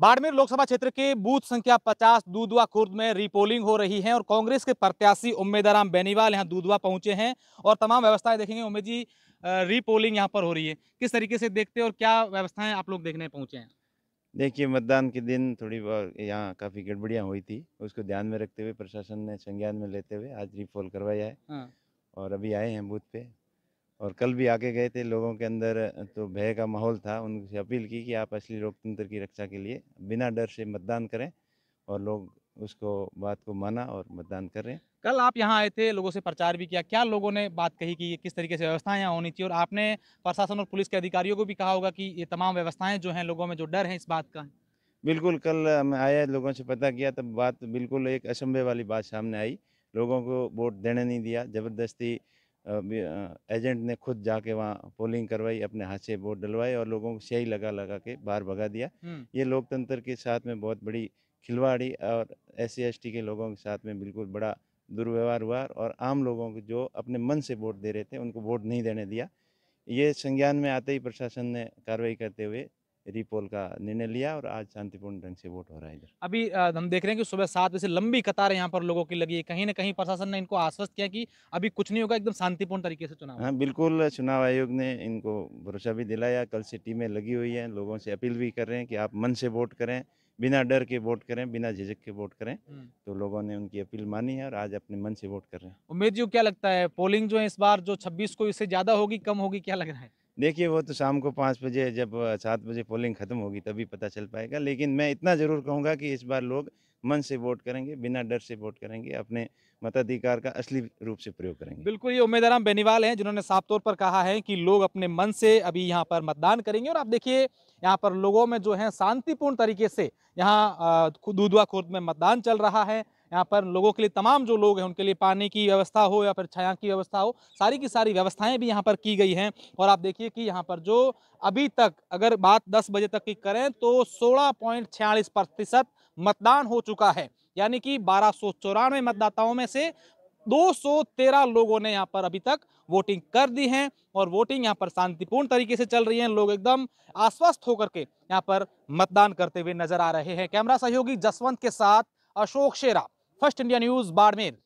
बाड़मेर लोकसभा क्षेत्र के बूथ संख्या 50 दूधवा खुर्द में रीपोलिंग हो रही है और कांग्रेस के प्रत्याशी उम्मेदाराम बेनीवाल यहाँ दूधवा पहुंचे हैं और तमाम व्यवस्थाएं देखेंगे उम्मीद जी रीपोलिंग यहाँ पर हो रही है किस तरीके से देखते हैं और क्या व्यवस्थाएं आप लोग देखने पहुंचे हैं देखिए मतदान के दिन थोड़ी बहुत यहाँ काफ़ी गड़बड़ियाँ हुई थी उसको ध्यान में रखते हुए प्रशासन ने संज्ञान में लेते हुए आज रिपोल करवाया है हाँ। और अभी आए हैं बूथ पे और कल भी आके गए थे लोगों के अंदर तो भय का माहौल था उनसे अपील की कि आप असली लोकतंत्र की रक्षा के लिए बिना डर से मतदान करें और लोग उसको बात को माना और मतदान कर रहे हैं कल आप यहाँ आए थे लोगों से प्रचार भी किया क्या लोगों ने बात कही कि किस तरीके से व्यवस्थाएं यहाँ होनी चाहिए और आपने प्रशासन और पुलिस के अधिकारियों को भी कहा होगा कि ये तमाम व्यवस्थाएं जो हैं लोगों में जो डर है इस बात का बिल्कुल कल हम आया लोगों से पता किया तब बात बिल्कुल एक असंभव वाली बात सामने आई लोगों को वोट देने नहीं दिया ज़बरदस्ती एजेंट ने खुद जाके वहाँ पोलिंग करवाई अपने हाथ से वोट डलवाए और लोगों को सही लगा लगा के बाहर भगा दिया ये लोकतंत्र के साथ में बहुत बड़ी खिलवाड़ी और एस सी के लोगों के साथ में बिल्कुल बड़ा दुर्व्यवहार हुआ और आम लोगों को जो अपने मन से वोट दे रहे थे उनको वोट नहीं देने दिया ये संज्ञान में आते ही प्रशासन ने कार्रवाई करते हुए रिपोल का निर्णय लिया और आज शांतिपूर्ण ढंग से वोट हो रहा है इधर अभी हम देख रहे हैं कि सुबह सात बजे लंबी कतार यहाँ पर लोगों की लगी है कहीं ना कहीं प्रशासन ने इनको आश्वस्त किया कि अभी कुछ नहीं होगा एकदम शांतिपूर्ण तरीके से चुनाव हाँ बिल्कुल चुनाव आयोग ने इनको भरोसा भी दिलाया कल से टीमें लगी हुई हैं लोगों से अपील भी कर रहे हैं कि आप मन से वोट करें बिना डर के वोट करें बिना झिझक के वोट करें हम्म। तो लोगों ने उनकी अपील मानी है और आज अपने मन से वोट कर रहे हैं उम्मीद जी क्या लगता है पोलिंग जो है इस बार जो 26 को इससे ज़्यादा होगी कम होगी क्या लग रहा है देखिए वो तो शाम को पाँच बजे जब सात बजे पोलिंग ख़त्म होगी तभी पता चल पाएगा लेकिन मैं इतना ज़रूर कहूँगा कि इस बार लोग मन से वोट करेंगे बिना डर से वोट करेंगे अपने मताधिकार का असली रूप से प्रयोग करेंगे बिल्कुल ये उम्मेदराम बेनीवाल हैं जिन्होंने साफ तौर पर कहा है कि लोग अपने मन से अभी यहाँ पर मतदान करेंगे और आप देखिए यहाँ पर लोगों में जो है शांतिपूर्ण तरीके से यहाँ दूधवा खुर्द में मतदान चल रहा है यहाँ पर लोगों के लिए तमाम जो लोग हैं उनके लिए पानी की व्यवस्था हो या फिर छाया की व्यवस्था हो सारी की सारी व्यवस्थाएं भी यहाँ पर की गई हैं और आप देखिए कि यहाँ पर जो अभी तक अगर बात दस बजे तक की करें तो सोलह प्रतिशत मतदान हो चुका है यानी कि बारह मतदाताओं में से 213 लोगों ने यहाँ पर अभी तक वोटिंग कर दी है और वोटिंग यहाँ पर शांतिपूर्ण तरीके से चल रही है लोग एकदम आश्वस्त होकर के यहाँ पर मतदान करते हुए नजर आ रहे हैं कैमरा सहयोगी जसवंत के साथ Ashok Shera first India news Barmer